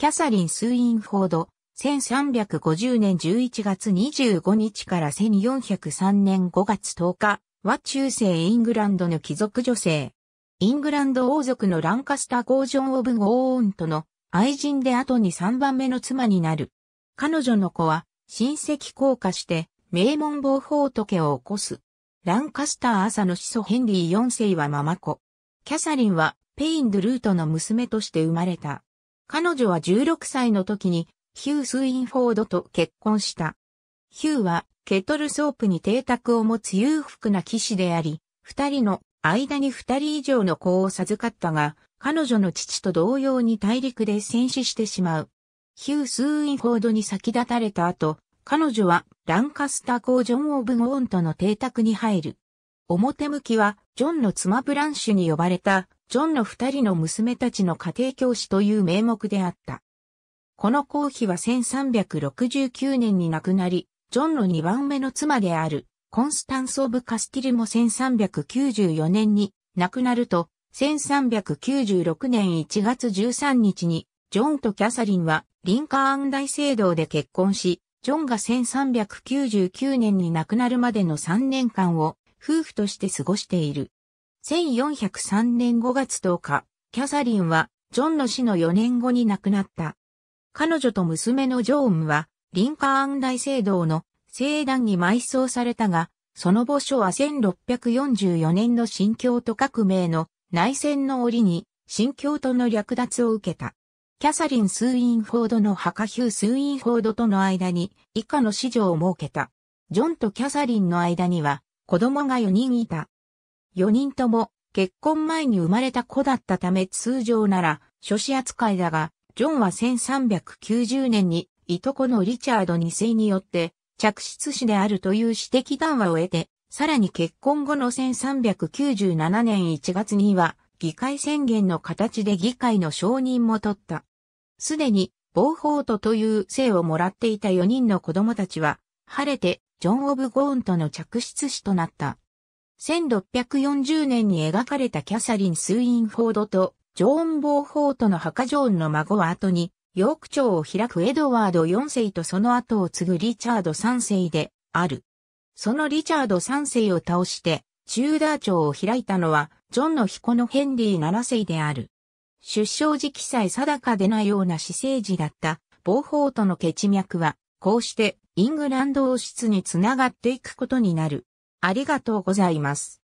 キャサリン・スインフォード、1350年11月25日から1403年5月10日は中世イングランドの貴族女性。イングランド王族のランカスター・ゴージョン・オブ・ゴーオーンとの愛人で後に3番目の妻になる。彼女の子は親戚降下して名門暴法時を起こす。ランカスター朝の始祖ヘンリー4世はママ子。キャサリンはペイン・ドゥルートの娘として生まれた。彼女は16歳の時にヒュー・スインフォードと結婚した。ヒューはケトルソープに邸宅を持つ裕福な騎士であり、二人の間に二人以上の子を授かったが、彼女の父と同様に大陸で戦死してしまう。ヒュー・スーインフォードに先立たれた後、彼女はランカスタ公ジョン・オブ・ゴーンとの邸宅に入る。表向きはジョンの妻ブランシュに呼ばれたジョンの二人の娘たちの家庭教師という名目であった。この公妃は1369年に亡くなり、ジョンの二番目の妻である、コンスタンス・オブ・カスティルも1394年に亡くなると、1396年1月13日に、ジョンとキャサリンはリンカーン大聖堂で結婚し、ジョンが1399年に亡くなるまでの3年間を夫婦として過ごしている。1403年5月10日、キャサリンは、ジョンの死の4年後に亡くなった。彼女と娘のジョーンは、リンカーン大聖堂の聖壇に埋葬されたが、その墓所は1644年の新教徒革命の内戦の折に、新教徒の略奪を受けた。キャサリン・スーインフォードの墓ヒュー・スーインフォードとの間に以下の子女を設けた。ジョンとキャサリンの間には子供が4人いた。4人とも結婚前に生まれた子だったため通常なら諸子扱いだが、ジョンは1390年にいとこのリチャード2世によって着室子であるという指摘談話を得て、さらに結婚後の1397年1月には議会宣言の形で議会の承認も取った。すでに、ボーフォートという姓をもらっていた4人の子供たちは、晴れて、ジョン・オブ・ゴーンとの着室子となった。1640年に描かれたキャサリン・スーィンフォードとジョーン・ボーフォートの墓ジョーンの孫は後に、ヨーク朝を開くエドワード4世とその後を継ぐリチャード3世である。そのリチャード3世を倒して、チューダー朝を開いたのは、ジョンの彦のヘンリー7世である。出生時期さえ定かでないような私生児だった、ボーフォートの血脈は、こうして、イングランド王室につながっていくことになる。ありがとうございます。